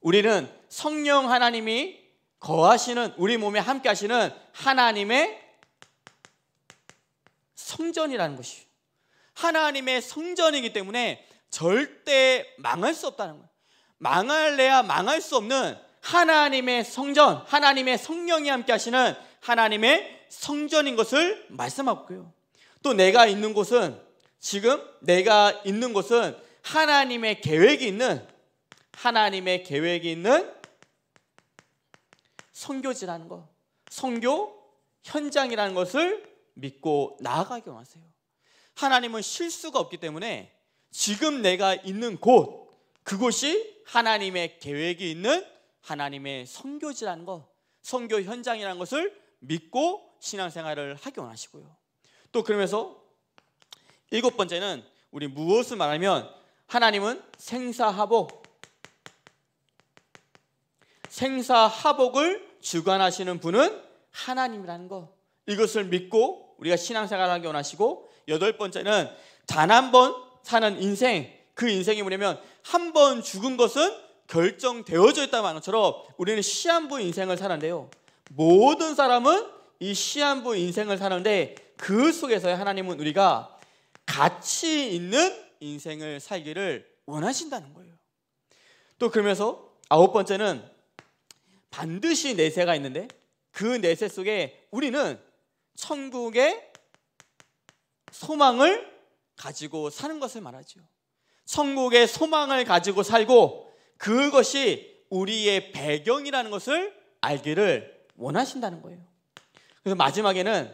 우리는 성령 하나님이 거하시는 우리 몸에 함께 하시는 하나님의 성전이라는 것이요. 하나님의 성전이기 때문에 절대 망할 수 없다는 거예요. 망할래야 망할 수 없는 하나님의 성전, 하나님의 성령이 함께 하시는 하나님의 성전인 것을 말씀하고요. 또 내가 있는 곳은 지금 내가 있는 곳은 하나님의 계획이 있는 하나님의 계획이 있는 선교지라는 것 선교 현장이라는 것을 믿고 나아가게 하세요. 하나님은 실수가 없기 때문에 지금 내가 있는 곳 그곳이 하나님의 계획이 있는 하나님의 선교지라는 것, 선교 현장이라는 것을 믿고 신앙생활을 하기 원하시고요. 또 그러면서 일곱 번째는 우리 무엇을 말하면 하나님은 생사하복 생사하복을 주관하시는 분은 하나님이라는 것 이것을 믿고 우리가 신앙생활하기 원하시고 여덟 번째는 단 한 번 사는 인생 그 인생이 뭐냐면 한 번 죽은 것은 결정되어져 있다는 말처럼 우리는 시한부 인생을 사는데요 모든 사람은 이 시한부 인생을 사는데 그 속에서 하나님은 우리가 가치 있는 인생을 살기를 원하신다는 거예요. 또 그러면서 아홉 번째는 반드시 내세가 있는데 그 내세 속에 우리는 천국의 소망을 가지고 사는 것을 말하죠. 천국의 소망을 가지고 살고 그것이 우리의 배경이라는 것을 알기를 원하신다는 거예요. 그래서 마지막에는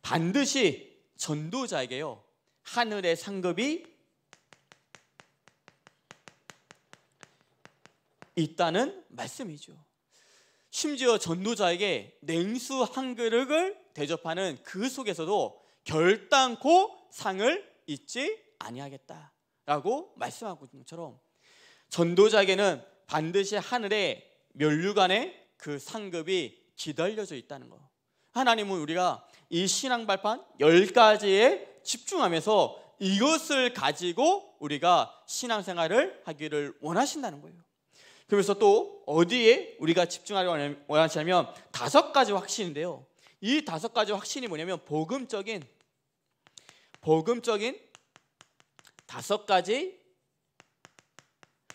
반드시 전도자에게요. 하늘의 상급이 있다는 말씀이죠. 심지어 전도자에게 냉수 한 그릇을 대접하는 그 속에서도 결단코 상을 잊지 아니하겠다라고 말씀하고 있는 것처럼 전도자에게는 반드시 하늘의 멸류관의 그 상급이 기다려져 있다는 거. 하나님은 우리가 이 신앙 발판 10가지에 집중하면서 이것을 가지고 우리가 신앙생활을 하기를 원하신다는 거예요. 그래서 또 어디에 우리가 집중하려 고 원하시냐면 다섯 가지 확신인데요. 이 다섯 가지 확신이 뭐냐면 복음적인 복음적인 다섯 가지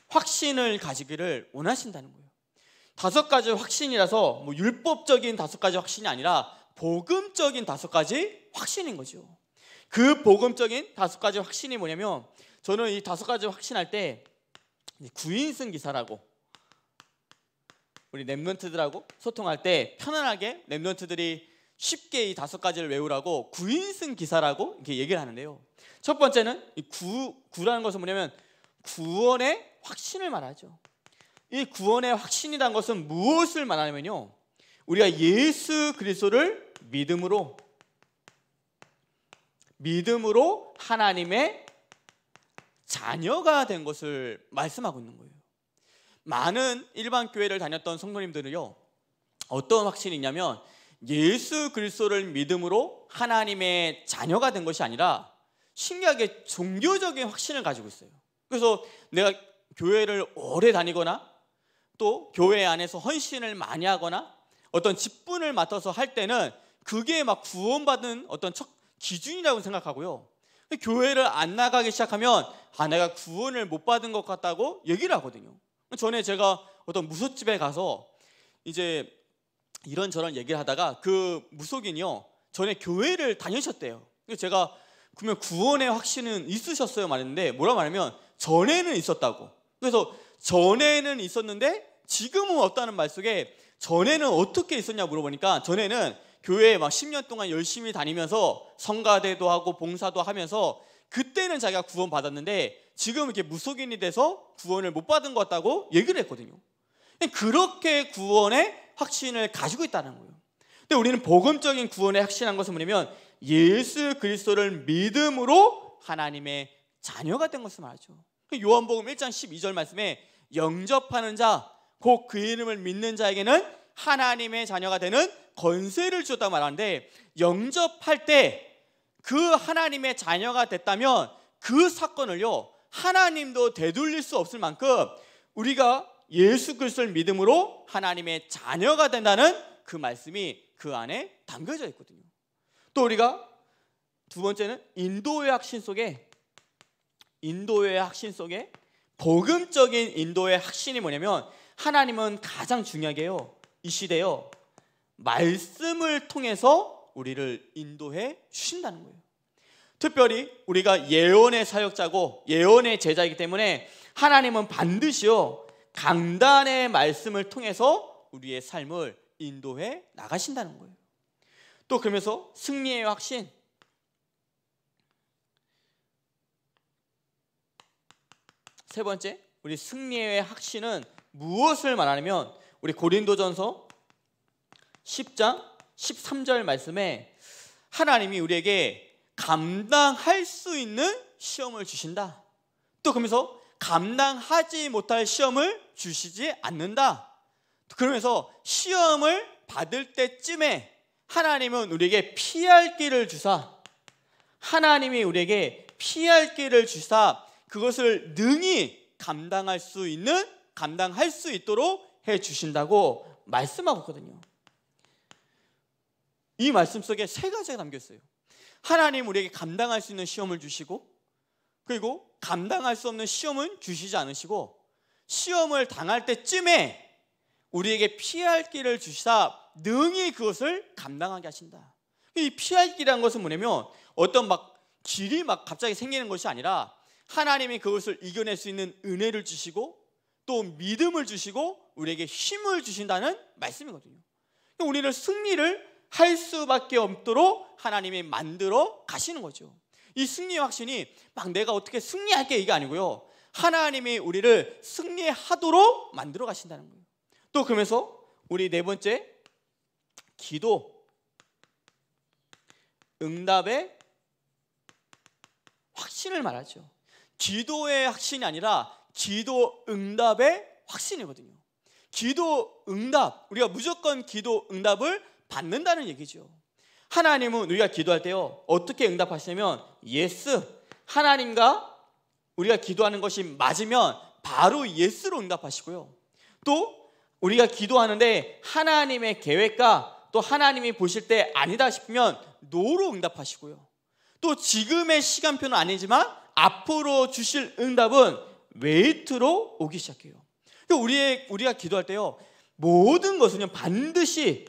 확신을 가지기를 원하신다는 거예요. 다섯 가지 확신이라서 뭐 율법적인 다섯 가지 확신이 아니라 복음적인 다섯 가지 확신인 거죠. 그 복음적인 다섯 가지 확신이 뭐냐면 저는 이 다섯 가지 확신할 때 구인승 기사라고 우리 랩런트들하고 소통할 때 편안하게 랩런트들이 쉽게 이 다섯 가지를 외우라고 구인승 기사라고 이렇게 얘기를 하는데요. 첫 번째는 구 구라는 것은 뭐냐면 구원의 확신을 말하죠. 이 구원의 확신이란 것은 무엇을 말하냐면요. 우리가 예수 그리스도를 믿음으로 믿음으로 하나님의 자녀가 된 것을 말씀하고 있는 거예요. 많은 일반 교회를 다녔던 성도님들은요. 어떤 확신이 있냐면 예수 그리스도를 믿음으로 하나님의 자녀가 된 것이 아니라 신기하게 종교적인 확신을 가지고 있어요. 그래서 내가 교회를 오래 다니거나 또 교회 안에서 헌신을 많이 하거나 어떤 직분을 맡아서 할 때는 그게 막 구원받은 어떤 첫 기준이라고 생각하고요. 교회를 안 나가기 시작하면 아 내가 구원을 못 받은 것 같다고 얘기를 하거든요. 전에 제가 어떤 무소집에 가서 이제 이런저런 얘기를 하다가 그 무속인이요 전에 교회를 다니셨대요. 제가 그러면 구원의 확신은 있으셨어요 말했는데 뭐라 말하면 전에는 있었다고. 그래서 전에는 있었는데 지금은 없다는 말 속에 전에는 어떻게 있었냐 물어보니까 전에는 교회에 막 10년 동안 열심히 다니면서 성가대도 하고 봉사도 하면서 그때는 자기가 구원 받았는데 지금 이렇게 무속인이 돼서 구원을 못 받은 것 같다고 얘기를 했거든요. 그렇게 구원의 확신을 가지고 있다는 거예요. 근데 우리는 복음적인 구원의 확신한 것은 뭐냐면 예수 그리스도를 믿음으로 하나님의 자녀가 된 것을 말하죠. 그 요한복음 1장 12절 말씀에 영접하는 자 곧그 이름을 믿는 자에게는 하나님의 자녀가 되는 권세를 주었다 말하는데 영접할 때 그 하나님의 자녀가 됐다면 그 사건을요 하나님도 되돌릴 수 없을 만큼 우리가 예수 그리스도를 믿음으로 하나님의 자녀가 된다는 그 말씀이 그 안에 담겨져 있거든요. 또 우리가 두 번째는 인도의 확신 속에 인도의 확신 속에 복음적인 인도의 확신이 뭐냐면 하나님은 가장 중요하게요. 이 시대요. 말씀을 통해서 우리를 인도해 주신다는 거예요. 특별히 우리가 예언의 사역자고 예언의 제자이기 때문에 하나님은 반드시요. 강단의 말씀을 통해서 우리의 삶을 인도해 나가신다는 거예요. 또 그러면서 승리의 확신, 세 번째, 우리 승리의 확신은 무엇을 말하냐면 우리 고린도전서 10장 13절 말씀에 하나님이 우리에게 감당할 수 있는 시험을 주신다. 또 그러면서 감당하지 못할 시험을 주시지 않는다. 그러면서 시험을 받을 때쯤에 하나님은 우리에게 피할 길을 주사 하나님이 우리에게 피할 길을 주사 그것을 능히 감당할 수 있는 감당할 수 있도록 해 주신다고 말씀하고 있거든요. 이 말씀 속에 세 가지가 담겨 어요 하나님 우리에게 감당할 수 있는 시험을 주시고 그리고 감당할 수 없는 시험은 주시지 않으시고 시험을 당할 때쯤에 우리에게 피할 길을 주시사 능히 그것을 감당하게 하신다. 이 피할 길이란 것은 뭐냐면 어떤 막 길이 막 갑자기 생기는 것이 아니라 하나님이 그것을 이겨낼 수 있는 은혜를 주시고 또 믿음을 주시고 우리에게 힘을 주신다는 말씀이거든요. 그러니까 우리는 승리를 할 수밖에 없도록 하나님이 만들어 가시는 거죠. 이 승리 확신이 막 내가 어떻게 승리할게 이게 아니고요. 하나님이 우리를 승리하도록 만들어 가신다는 거예요. 또 그러면서 우리 네 번째 기도 응답의 확신을 말하죠. 기도의 확신이 아니라 기도 응답의 확신이거든요. 기도 응답, 우리가 무조건 기도 응답을 받는다는 얘기죠. 하나님은 우리가 기도할 때요, 어떻게 응답하시냐면, 예스. 하나님과 우리가 기도하는 것이 맞으면 바로 예스로 응답하시고요. 또, 우리가 기도하는데 하나님의 계획과 또 하나님이 보실 때 아니다 싶으면 노로 응답하시고요. 또 지금의 시간표는 아니지만 앞으로 주실 응답은 웨이트로 오기 시작해요. 그러니까 우리의, 우리가 기도할 때요. 모든 것은 반드시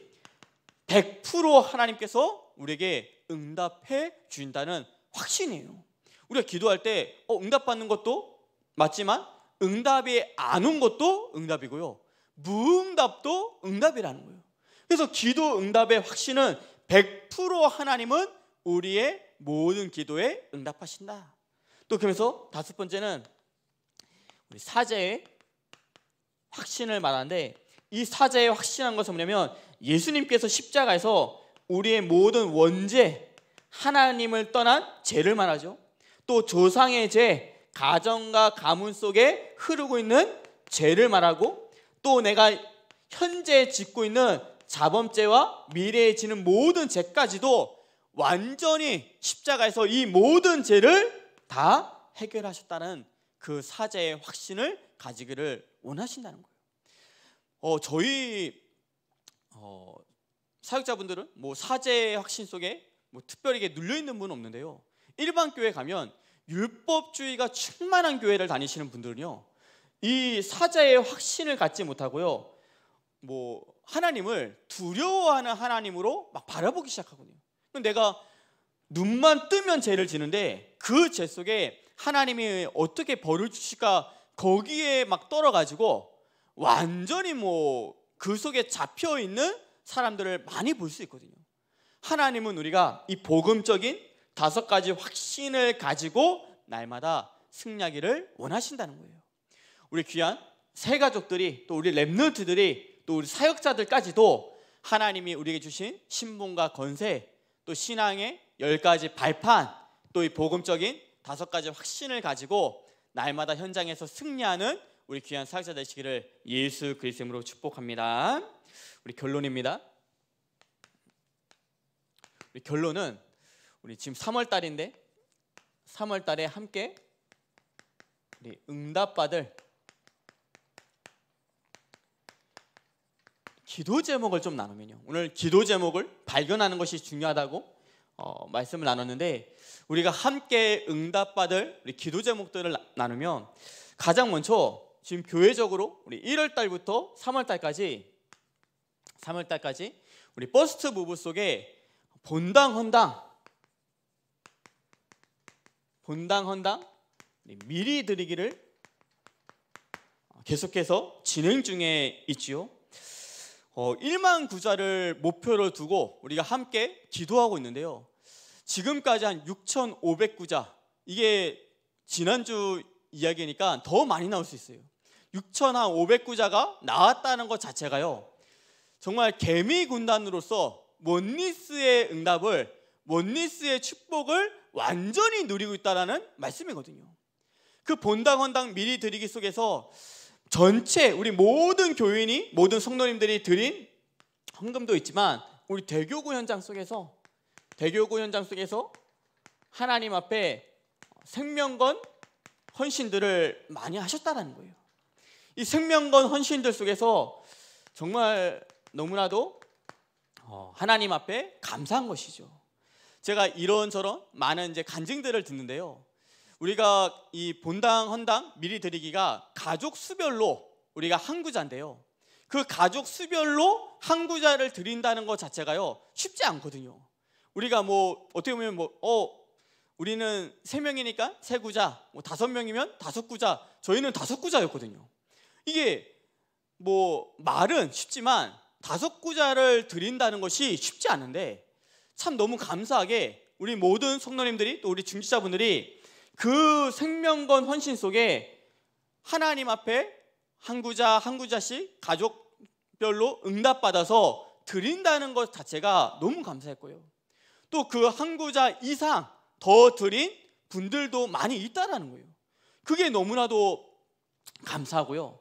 100% 하나님께서 우리에게 응답해 주신다는 확신이에요. 우리가 기도할 때 어, 응답받는 것도 맞지만 응답이 안 온 것도 응답이고요. 무응답도 응답이라는 거예요. 그래서 기도 응답의 확신은 100% 하나님은 우리의 모든 기도에 응답하신다. 또 그래서 다섯 번째는 사제의 확신을 말하는데 이 사제의 확신한 것은 뭐냐면 예수님께서 십자가에서 우리의 모든 원죄 하나님을 떠난 죄를 말하죠. 또 조상의 죄, 가정과 가문 속에 흐르고 있는 죄를 말하고 또 내가 현재 짓고 있는 자범죄와 미래에 지는 모든 죄까지도 완전히 십자가에서 이 모든 죄를 다 해결하셨다는 그 사제의 확신을 가지기를 원하신다는 거예요. 어, 저희 어, 사역자분들은 뭐 사제의 확신 속에 뭐 특별히 눌려 있는 분은 없는데요. 일반 교회 가면 율법주의가 충만한 교회를 다니시는 분들은요. 이 사자의 확신을 갖지 못하고요. 뭐 하나님을 두려워하는 하나님으로 막 바라보기 시작하거든요. 내가 눈만 뜨면 죄를 지는데 그 죄 속에 하나님이 어떻게 벌을 주실까 거기에 막 떨어가지고 완전히 뭐 그 속에 잡혀 있는 사람들을 많이 볼 수 있거든요. 하나님은 우리가 이 복음적인 다섯 가지 확신을 가지고 날마다 승리하기를 원하신다는 거예요. 우리 귀한 새 가족들이 또 우리 랩너트들이 또 우리 사역자들까지도 하나님이 우리에게 주신 신분과 건세 또 신앙의 열 가지 발판 또 이 복음적인 다섯 가지 확신을 가지고 날마다 현장에서 승리하는 우리 귀한 사역자 되시기를 예수 그리스도 이름으로 축복합니다. 우리 결론입니다. 우리 결론은 우리 지금 3월 달인데 3월 달에 함께 우리 응답받을 기도 제목을 좀 나누면요. 오늘 기도 제목을 발견하는 것이 중요하다고 어, 말씀을 나눴는데 우리가 함께 응답받을 우리 기도 제목들을 나누면 가장 먼저 지금 교회적으로 우리 1월 달부터 3월 달까지 3월 달까지 우리 버스트 무브 속에 본당 헌당 본당 헌당 미리 드리기를 계속해서 진행 중에 있지요. 어, 1만 구자를 목표로 두고 우리가 함께 기도하고 있는데요. 지금까지 한 6,500구자 이게 지난주 이야기니까 더 많이 나올 수 있어요. 6,500구자가 나왔다는 것 자체가요. 정말 개미 군단으로서 원니스의 응답을 원니스의 축복을 완전히 누리고 있다는 말씀이거든요. 그 본당 헌당 미리 드리기 속에서 전체 우리 모든 교인이 모든 성도님들이 드린 헌금도 있지만 우리 대교구 현장 속에서 대교구 현장 속에서 하나님 앞에 생명건 헌신들을 많이 하셨다라는 거예요. 이 생명건 헌신들 속에서 정말 너무나도 어, 하나님 앞에 감사한 것이죠. 제가 이런저런 많은 이제 간증들을 듣는데요. 우리가 이 본당 헌당 미리 드리기가 가족 수별로 우리가 한 구자인데요. 그 가족 수별로 한 구자를 드린다는 것 자체가요 쉽지 않거든요. 우리가 뭐 어떻게 보면 뭐 어 우리는 세 명이니까 세 구자, 뭐 다섯 명이면 다섯 구자, 저희는 다섯 구자였거든요. 이게 뭐 말은 쉽지만 다섯 구자를 드린다는 것이 쉽지 않은데 참 너무 감사하게 우리 모든 성도님들이 또 우리 중지자분들이 그 생명건 헌신 속에 하나님 앞에 한 구자 한 구자씩 가족별로 응답받아서 드린다는 것 자체가 너무 감사했고요. 또 그 한 구자 이상 더 드린 분들도 많이 있다라는 거예요. 그게 너무나도 감사하고요.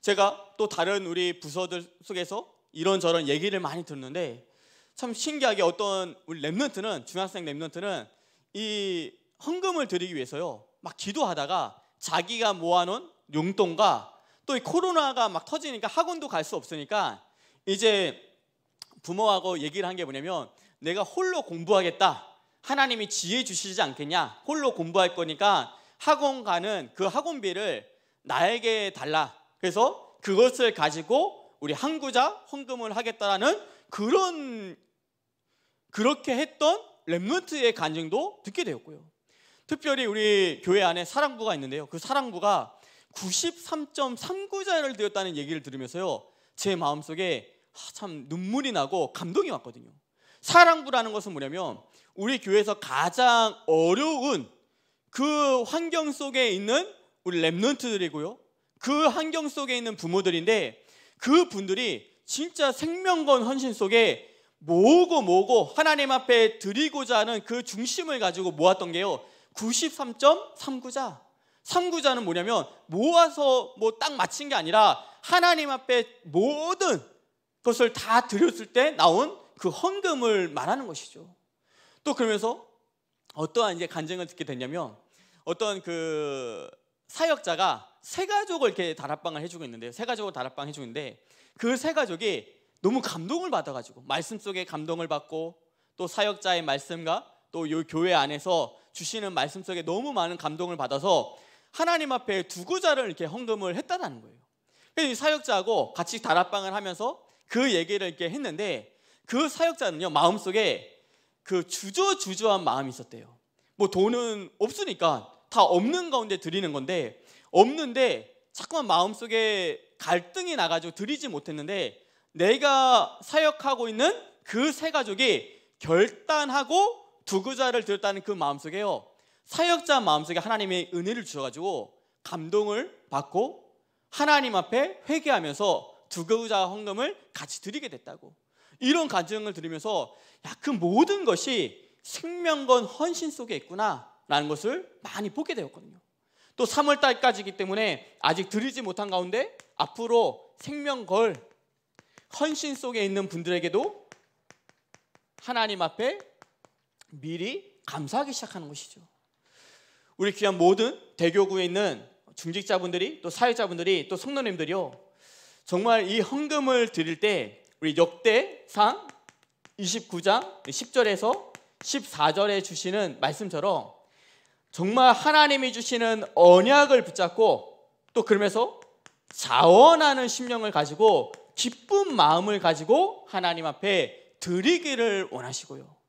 제가 또 다른 우리 부서들 속에서 이런저런 얘기를 많이 듣는데참 신기하게 어떤 우리 랩런트는 중학생 랩런트는 이 헌금을 드리기 위해서요. 막 기도하다가 자기가 모아놓은 용돈과 또 이 코로나가 막 터지니까 학원도 갈 수 없으니까 이제 부모하고 얘기를 한 게 뭐냐면 내가 홀로 공부하겠다. 하나님이 지혜 주시지 않겠냐. 홀로 공부할 거니까 학원 가는 그 학원비를 나에게 달라. 그래서 그것을 가지고 우리 한구자 헌금을 하겠다라는 그런 그렇게 했던 랩런트의 간증도 듣게 되었고요. 특별히 우리 교회 안에 사랑부가 있는데요. 그 사랑부가 93.39자를 드렸다는 얘기를 들으면서요. 제 마음속에 아, 참 눈물이 나고 감동이 왔거든요. 사랑부라는 것은 뭐냐면 우리 교회에서 가장 어려운 그 환경 속에 있는 우리 랩런트들이고요. 그 환경 속에 있는 부모들인데 그 분들이 진짜 생명건 헌신 속에 모으고 모으고 하나님 앞에 드리고자 하는 그 중심을 가지고 모았던 게요. 93.39자. 3 9자는 뭐냐면 모아서 뭐 딱 맞힌 게 아니라 하나님 앞에 모든 것을 다 드렸을 때 나온 그 헌금을 말하는 것이죠. 또 그러면서 어떠한 이제 간증을 듣게 됐냐면 어떤 그 사역자가 세 가족을 이렇게 다락방을 해주고 있는데요. 세 가족을 다락방 해주고 있는데 그 세 가족이 너무 감동을 받아가지고 말씀 속에 감동을 받고 또 사역자의 말씀과 또이 교회 안에서 주시는 말씀 속에 너무 많은 감동을 받아서 하나님 앞에 두고자를 이렇게 헌금을 했다는 거예요. 그래서 사역자하고 같이 다락방을 하면서 그 얘기를 이렇게 했는데 그 사역자는요 마음속에 그 주저주저한 마음이 있었대요. 뭐 돈은 없으니까 다 없는 가운데 드리는 건데 없는데 자꾸만 마음속에 갈등이 나가지고 드리지 못했는데 내가 사역하고 있는 그 세 가족이 결단하고 두 글자를 들었다는 그 마음속에요. 사역자 마음속에 하나님의 은혜를 주셔가지고 감동을 받고 하나님 앞에 회개하면서 두 글자 헌금을 같이 드리게 됐다고. 이런 간증을 들으면서 야, 그 모든 것이 생명건 헌신 속에 있구나라는 것을 많이 보게 되었거든요. 또 3월 달까지이기 때문에 아직 드리지 못한 가운데 앞으로 생명걸 헌신 속에 있는 분들에게도 하나님 앞에 미리 감사하기 시작하는 것이죠. 우리 귀한 모든 대교구에 있는 중직자분들이 또 사회자분들이 또 성도님들이요. 정말 이 헌금을 드릴 때 우리 역대상 29장 10절에서 14절에 주시는 말씀처럼 정말 하나님이 주시는 언약을 붙잡고 또 그러면서 자원하는 심령을 가지고 기쁜 마음을 가지고 하나님 앞에 드리기를 원하시고요.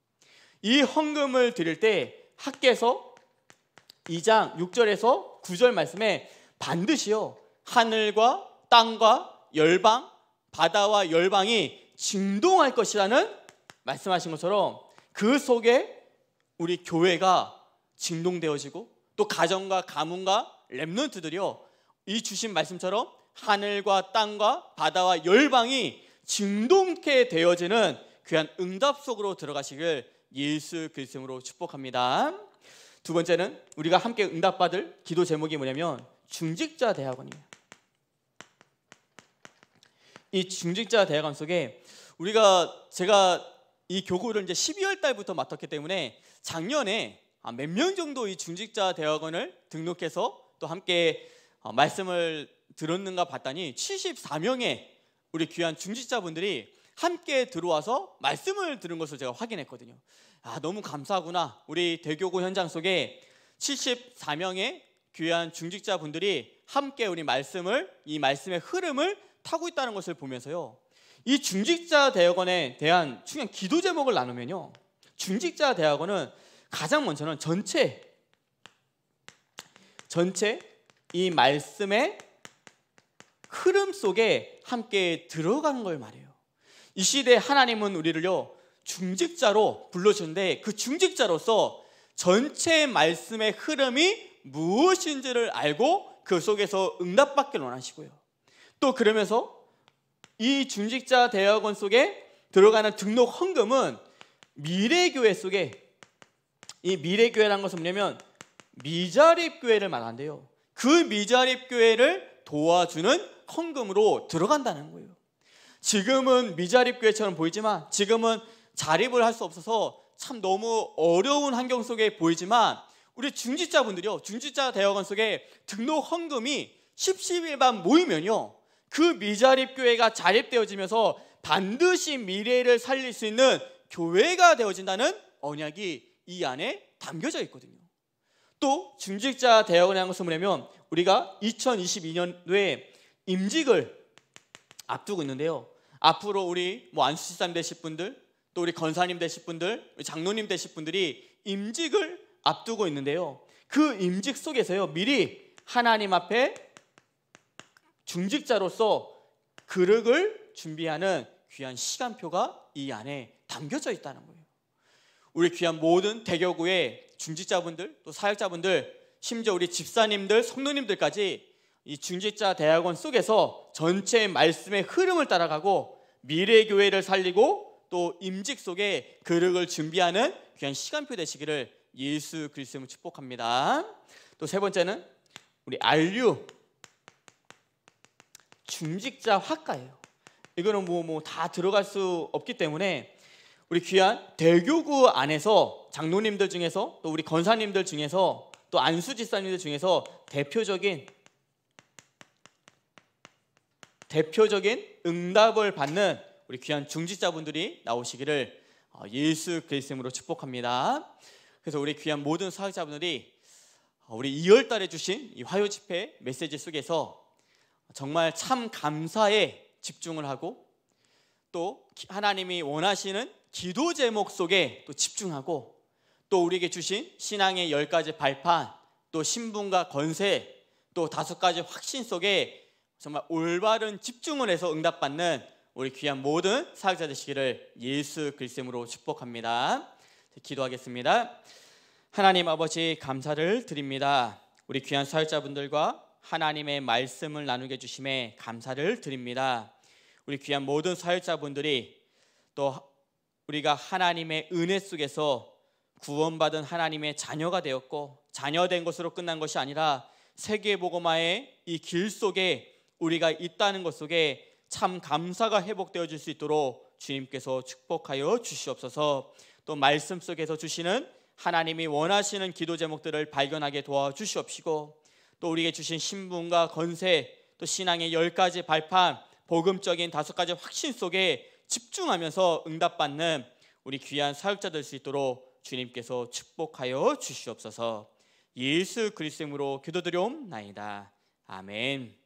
이 헌금을 드릴 때 학계서 2장 6절에서 9절 말씀에 반드시요 하늘과 땅과 열방 바다와 열방이 진동할 것이라는 말씀하신 것처럼 그 속에 우리 교회가 진동되어지고 또 가정과 가문과 랩런트들이요 이 주신 말씀처럼 하늘과 땅과 바다와 열방이 진동케 되어지는 귀한 응답 속으로 들어가시길 예수 그리스도로 축복합니다. 두 번째는 우리가 함께 응답받을 기도 제목이 뭐냐면 중직자 대학원이에요. 이 중직자 대학원 속에 우리가 제가 이 교구를 이제 12월 달부터 맡았기 때문에 작년에 아, 몇명 정도 이 중직자 대학원을 등록해서 또 함께 어, 말씀을 들었는가 봤더니 74명의 우리 귀한 중직자분들이 함께 들어와서 말씀을 들은 것을 제가 확인했거든요. 아, 너무 감사하구나. 우리 대교구 현장 속에 74명의 귀한 중직자분들이 함께 우리 말씀을 이 말씀의 흐름을 타고 있다는 것을 보면서요. 이 중직자 대학원에 대한 중요한 기도 제목을 나누면요. 중직자 대학원은 가장 먼저는 전체 전체 이 말씀의 흐름 속에 함께 들어가는 걸 말해요. 이 시대에 하나님은 우리를요, 중직자로 불러주는데 그 중직자로서 전체 말씀의 흐름이 무엇인지를 알고 그 속에서 응답받길 원하시고요. 또 그러면서 이 중직자 대학원 속에 들어가는 등록 헌금은 미래교회 속에 이 미래교회란 것은 뭐냐면 미자립교회를 말한대요. 그 미자립교회를 도와주는 헌금으로 들어간다는 거예요. 지금은 미자립교회처럼 보이지만 지금은 자립을 할 수 없어서 참 너무 어려운 환경 속에 보이지만 우리 중직자분들이요. 중직자 대학원 속에 등록 헌금이 1 0 1 1반 모이면요. 그 미자립교회가 자립되어지면서 반드시 미래를 살릴 수 있는 교회가 되어진다는 언약이 이 안에 담겨져 있거든요. 또 중직자 대학원에 한 것을 보면 우리가 2022년도에 임직을 앞두고 있는데요. 앞으로 우리 뭐 안수집사님 되실 분들 또 우리 건사님 되실 분들 장로님 되실 분들이 임직을 앞두고 있는데요. 그 임직 속에서요 미리 하나님 앞에 중직자로서 그릇을 준비하는 귀한 시간표가 이 안에 담겨져 있다는 거예요. 우리 귀한 모든 대교구의 중직자분들 또 사역자분들 심지어 우리 집사님들 성도님들까지 이 중직자 대학원 속에서 전체의 말씀의 흐름을 따라가고 미래 교회를 살리고 또 임직 속에 그릇을 준비하는 귀한 시간표 되시기를 예수 그리스도로 축복합니다. 또 세 번째는 우리 알류 중직자 학과예요. 이거는 뭐 뭐 다 들어갈 수 없기 때문에 우리 귀한 대교구 안에서 장로님들 중에서 또 우리 권사님들 중에서 또 안수 지사님들 중에서 대표적인 대표적인 응답을 받는 우리 귀한 중직자분들이 나오시기를 어, 예수 그리스도로 으 축복합니다. 그래서 우리 귀한 모든 사역자분들이 어, 우리 2월 달에 주신 이 화요 집회 메시지 속에서 정말 참 감사에 집중을 하고 또 하나님이 원하시는 기도 제목 속에 또 집중하고 또 우리에게 주신 신앙의 열 가지 발판 또 신분과 건세 또 다섯 가지 확신 속에 정말 올바른 집중을 해서 응답받는 우리 귀한 모든 사역자 되시기를 예수 글쌤으로 축복합니다. 기도하겠습니다. 하나님 아버지 감사를 드립니다. 우리 귀한 사역자분들과 하나님의 말씀을 나누게 주심에 감사를 드립니다. 우리 귀한 모든 사역자분들이 또 우리가 하나님의 은혜 속에서 구원받은 하나님의 자녀가 되었고 자녀된 것으로 끝난 것이 아니라 세계 복음화의 이 길 속에 우리가 있다는 것 속에 참 감사가 회복되어질 수 있도록 주님께서 축복하여 주시옵소서. 또 말씀 속에서 주시는 하나님이 원하시는 기도 제목들을 발견하게 도와주시옵시고 또 우리에게 주신 신분과 건세 또 신앙의 열 가지 발판 복음적인 다섯 가지 확신 속에 집중하면서 응답받는 우리 귀한 사역자 될수 있도록 주님께서 축복하여 주시옵소서. 예수 그리스도로 이름으 기도드려옵나이다. 아멘.